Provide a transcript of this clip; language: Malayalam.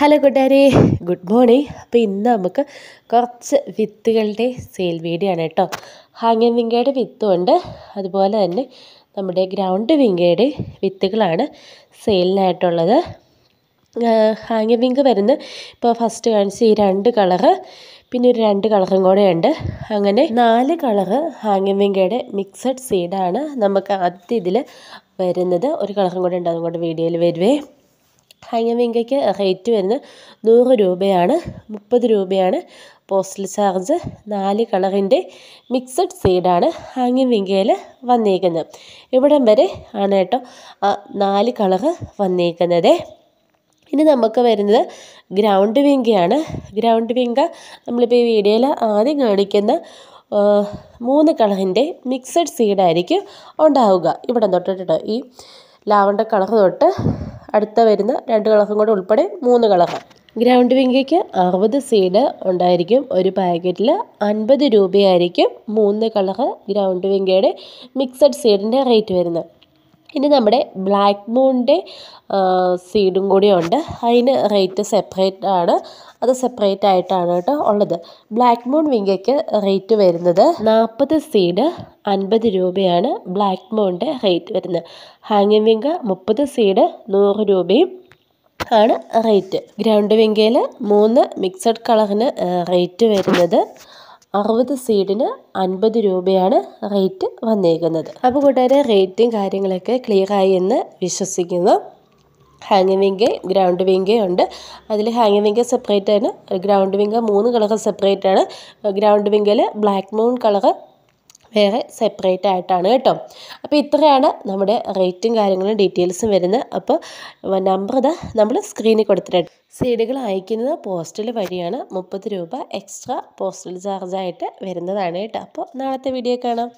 ഹലോ കൂട്ടുകാരെ ഗുഡ് മോർണിംഗ് അപ്പോൾ ഇന്ന് നമുക്ക് കുറച്ച് വിത്തുകളുടെ സെയിൽ വീഡിയോ ആണ് കേട്ടോ ഹാങ്ങൻ വിങ്കയുടെ വിത്തുണ്ട് അതുപോലെ തന്നെ നമ്മുടെ ഗ്രൗണ്ട് വിങ്കയുടെ വിത്തുകളാണ് സെയിലിനായിട്ടുള്ളത് ഹാങ്ങി വിങ്ക് വരുന്ന ഇപ്പോൾ ഫസ്റ്റ് കാണിച്ച ഈ രണ്ട് കളറ് പിന്നെ ഒരു രണ്ട് കളറും കൂടെ ഉണ്ട് അങ്ങനെ നാല് കളറ് ഹാങ്ങൻ വിങ്കയുടെ മിക്സഡ് സീഡാണ് നമുക്ക് ആദ്യത്തെ ഇതിൽ വരുന്നത് ഒരു കളറും കൂടെ ഉണ്ട് അതുകൊണ്ട് വീഡിയോയിൽ വരുവേ വിങ്കയ്ക്ക് റേറ്റ് വരുന്നത് നൂറ് രൂപയാണ് മുപ്പത് രൂപയാണ് പോസ്റ്റൽ ചാർജ് നാല് കളറിൻ്റെ മിക്സഡ് സീഡാണ് വിങ്കയിൽ വന്നേക്കുന്നത് ഇവിടം വരെ ആണ് കേട്ടോ നാല് കളറ് വന്നേക്കുന്നത് ഇനി നമുക്ക് വരുന്നത് ഗ്രൗണ്ട് വിങ്കയാണ് ഗ്രൗണ്ട് വിങ്ക നമ്മളിപ്പോൾ ഈ വീഡിയോയിൽ ആദ്യം കാണിക്കുന്ന മൂന്ന് കളറിൻ്റെ മിക്സഡ് സീഡായിരിക്കും ഉണ്ടാവുക ഇവിടെ തൊട്ടിട്ടോ ഈ ലാവണ്ടർ കളർ തൊട്ട് അടുത്ത വരുന്ന രണ്ട് കളഹം കൂടെ ഉൾപ്പെടെ മൂന്ന് കളഹം ഗ്രൗണ്ട് വിങ്കയ്ക്ക് അറുപത് സീഡ് ഉണ്ടായിരിക്കും ഒരു പാക്കറ്റിൽ അൻപത് രൂപയായിരിക്കും മൂന്ന് കളറ് ഗ്രൗണ്ട് വിങ്കയുടെ മിക്സഡ് സീഡിൻ്റെ റേറ്റ് വരുന്നത് ഇനി നമ്മുടെ ബ്ലാക്ക് മൂണിൻ്റെ സീഡും കൂടിയുണ്ട് അതിന് റേറ്റ് സെപ്പറേറ്റ് ആണ് അത് സെപ്പറേറ്റ് ആയിട്ടാണ് കേട്ടോ ഉള്ളത് ബ്ലാക്ക് മൂൺ വിങ്കയ്ക്ക് റേറ്റ് വരുന്നത് നാൽപ്പത് സീഡ് അൻപത് രൂപയാണ് ബ്ലാക്ക് മൂണിൻ്റെ റേറ്റ് വരുന്നത് ഹാങ്ങിങ് വിങ്ക മുപ്പത് സീഡ് നൂറ് രൂപയും ആണ് റേറ്റ് ഗ്രൗണ്ട് വിങ്കയിൽ മൂന്ന് മിക്സഡ് കളറിന് റേറ്റ് വരുന്നത് അറുപത് സീഡിന് അൻപത് രൂപയാണ് റേറ്റ് വന്നേക്കുന്നത് അപ്പോൾ കൂട്ടുകാരെ റേറ്റും കാര്യങ്ങളൊക്കെ ക്ലിയറായി എന്ന് വിശ്വസിക്കുന്നു ഹാങ്ങിങ് വിങ്ക ഗ്രൗണ്ട് വിങ്കയുണ്ട് അതിൽ ഹാങ്ങിങ് വിങ്ക സെപ്പറേറ്റ് ആണ് ഗ്രൗണ്ട് വിങ്ക മൂന്ന് കളർ സെപ്പറേറ്റ് ആണ് ഗ്രൗണ്ട് വിങ്കയിൽ ബ്ലാക്ക് മൂൺ കളർ വേറെ സെപ്പറേറ്റ് ആയിട്ടാണ് കേട്ടോ അപ്പോൾ ഇത്രയാണ് നമ്മുടെ റേറ്റും കാര്യങ്ങളും ഡീറ്റെയിൽസും വരുന്നത് അപ്പോൾ നമ്പർ ഇതാ നമ്മൾ സ്ക്രീനിൽ കൊടുത്തിട്ടുണ്ട് സീഡുകൾ അയക്കുന്നത് പോസ്റ്റൽ വഴിയാണ് മുപ്പത് രൂപ എക്സ്ട്രാ പോസ്റ്റൽ ചാർജായിട്ട് വരുന്നതാണ് കേട്ടോ അപ്പോൾ നാളത്തെ വീഡിയോ കാണാം